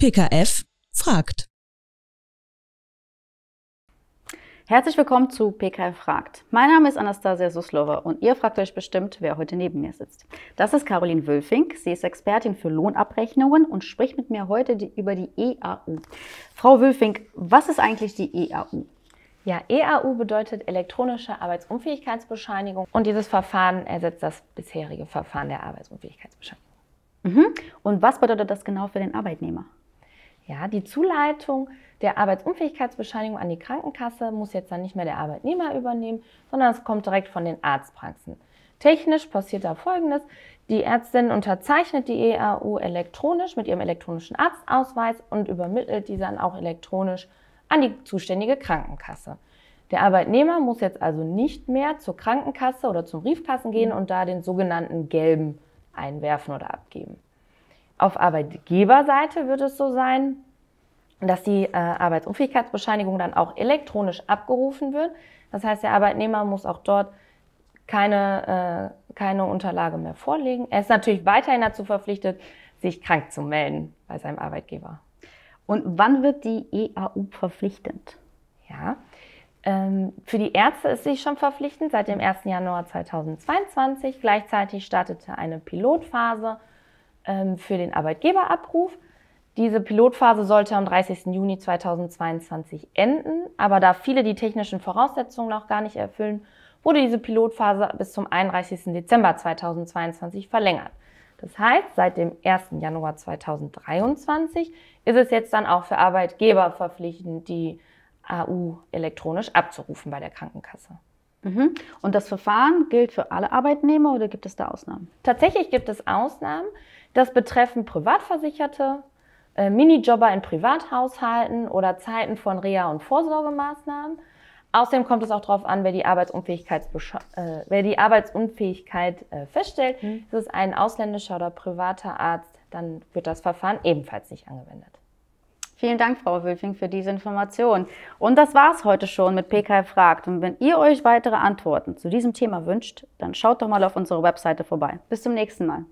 PKF fragt. Herzlich willkommen zu PKF fragt. Mein Name ist Anastasia Suslova und ihr fragt euch bestimmt, wer heute neben mir sitzt. Das ist Caroline Wülfink. Sie ist Expertin für Lohnabrechnungen und spricht mit mir heute die, über die EAU. Frau Wülfink, was ist eigentlich die EAU? Ja, EAU bedeutet elektronische Arbeitsunfähigkeitsbescheinigung und dieses Verfahren ersetzt das bisherige Verfahren der Arbeitsunfähigkeitsbescheinigung. Mhm. Und was bedeutet das genau für den Arbeitnehmer? Ja, die Zuleitung der Arbeitsunfähigkeitsbescheinigung an die Krankenkasse muss jetzt dann nicht mehr der Arbeitnehmer übernehmen, sondern es kommt direkt von den Arztpraxen. Technisch passiert da Folgendes. Die Ärztin unterzeichnet die EAU elektronisch mit ihrem elektronischen Arztausweis und übermittelt diese dann auch elektronisch an die zuständige Krankenkasse. Der Arbeitnehmer muss jetzt also nicht mehr zur Krankenkasse oder zum Briefkassen gehen mhm. und da den sogenannten gelben einwerfen oder abgeben. Auf Arbeitgeberseite wird es so sein, dass die äh, Arbeitsunfähigkeitsbescheinigung dann auch elektronisch abgerufen wird. Das heißt, der Arbeitnehmer muss auch dort keine, äh, keine Unterlage mehr vorlegen. Er ist natürlich weiterhin dazu verpflichtet, sich krank zu melden bei seinem Arbeitgeber. Und wann wird die EAU verpflichtend? Ja, ähm, für die Ärzte ist sie schon verpflichtend seit dem 1. Januar 2022. Gleichzeitig startete eine Pilotphase ähm, für den Arbeitgeberabruf. Diese Pilotphase sollte am 30. Juni 2022 enden, aber da viele die technischen Voraussetzungen noch gar nicht erfüllen, wurde diese Pilotphase bis zum 31. Dezember 2022 verlängert. Das heißt, seit dem 1. Januar 2023 ist es jetzt dann auch für Arbeitgeber verpflichtend, die AU elektronisch abzurufen bei der Krankenkasse. Mhm. Und das Verfahren gilt für alle Arbeitnehmer oder gibt es da Ausnahmen? Tatsächlich gibt es Ausnahmen. Das betreffen Privatversicherte, äh, Minijobber in Privathaushalten oder Zeiten von Reha- und Vorsorgemaßnahmen. Außerdem kommt es auch darauf an, wer die, äh, wer die Arbeitsunfähigkeit äh, feststellt. Mhm. Ist es ein ausländischer oder privater Arzt, dann wird das Verfahren ebenfalls nicht angewendet. Vielen Dank, Frau Wülfing, für diese Information. Und das war es heute schon mit PKF fragt. Und wenn ihr euch weitere Antworten zu diesem Thema wünscht, dann schaut doch mal auf unsere Webseite vorbei. Bis zum nächsten Mal.